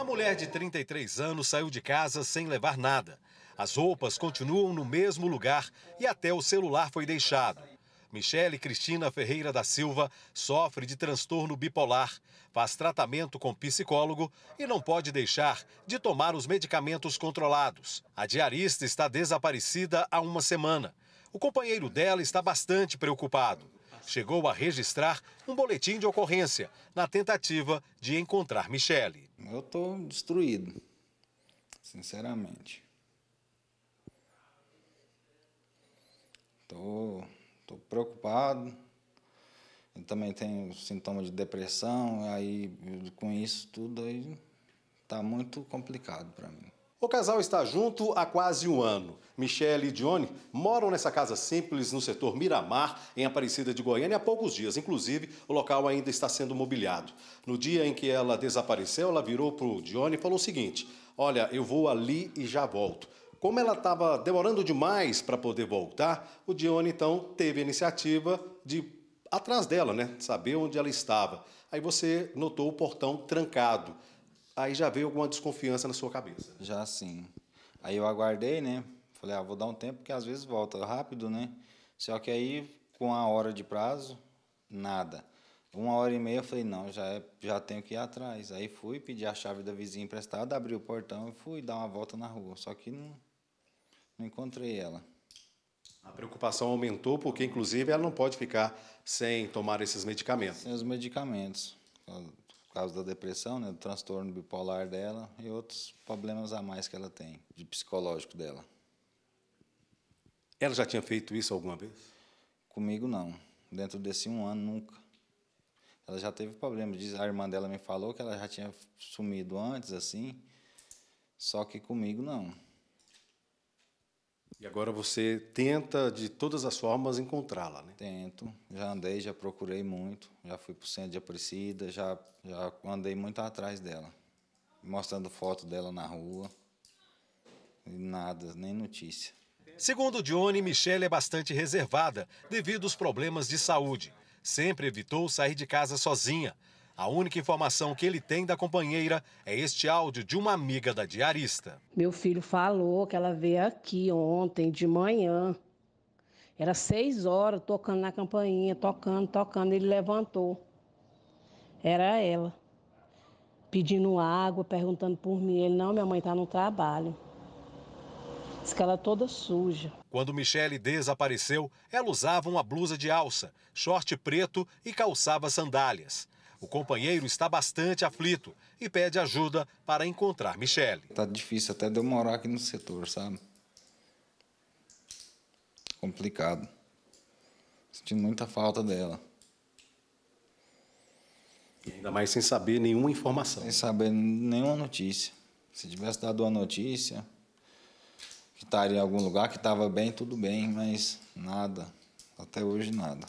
A mulher de 33 anos saiu de casa sem levar nada. As roupas continuam no mesmo lugar e até o celular foi deixado. Michele Cristina Ferreira da Silva sofre de transtorno bipolar, faz tratamento com psicólogo e não pode deixar de tomar os medicamentos controlados. A diarista está desaparecida há uma semana. O companheiro dela está bastante preocupado chegou a registrar um boletim de ocorrência na tentativa de encontrar Michele. Eu estou destruído, sinceramente. Estou tô, tô preocupado. Eu também tenho sintoma de depressão, aí com isso tudo aí tá muito complicado para mim. O casal está junto há quase um ano. Michelle e Dione moram nessa casa simples no setor Miramar, em Aparecida de Goiânia, há poucos dias. Inclusive, o local ainda está sendo mobiliado. No dia em que ela desapareceu, ela virou para o Dione e falou o seguinte: Olha, eu vou ali e já volto. Como ela estava demorando demais para poder voltar, o Dione então teve a iniciativa de atrás dela, né? Saber onde ela estava. Aí você notou o portão trancado aí já veio alguma desconfiança na sua cabeça. Já sim. Aí eu aguardei, né? Falei, ah, vou dar um tempo, porque às vezes volta rápido, né? Só que aí, com a hora de prazo, nada. Uma hora e meia eu falei, não, já, é, já tenho que ir atrás. Aí fui pedir a chave da vizinha emprestada, abri o portão e fui dar uma volta na rua. Só que não, não encontrei ela. A preocupação aumentou porque, inclusive, ela não pode ficar sem tomar esses medicamentos. Sem os medicamentos por causa da depressão, né, do transtorno bipolar dela e outros problemas a mais que ela tem, de psicológico dela. Ela já tinha feito isso alguma vez? Comigo não. Dentro desse um ano, nunca. Ela já teve problemas. A irmã dela me falou que ela já tinha sumido antes, assim. Só que comigo não. E agora você tenta de todas as formas encontrá-la, né? Tento. Já andei, já procurei muito. Já fui para o centro de Aparecida, já, já andei muito atrás dela. Mostrando foto dela na rua. E nada, nem notícia. Segundo Johnny, Michelle é bastante reservada devido aos problemas de saúde. Sempre evitou sair de casa sozinha. A única informação que ele tem da companheira é este áudio de uma amiga da diarista. Meu filho falou que ela veio aqui ontem de manhã. Era seis horas tocando na campainha, tocando, tocando. Ele levantou. Era ela. Pedindo água, perguntando por mim. Ele, não, minha mãe está no trabalho. Diz que ela é toda suja. Quando Michele desapareceu, ela usava uma blusa de alça, short preto e calçava sandálias. O companheiro está bastante aflito e pede ajuda para encontrar Michele. Tá difícil até demorar aqui no setor, sabe? Complicado. Sentindo muita falta dela. E ainda mais sem saber nenhuma informação. Sem saber nenhuma notícia. Se tivesse dado uma notícia, que estaria em algum lugar, que estava bem, tudo bem, mas nada. Até hoje, nada.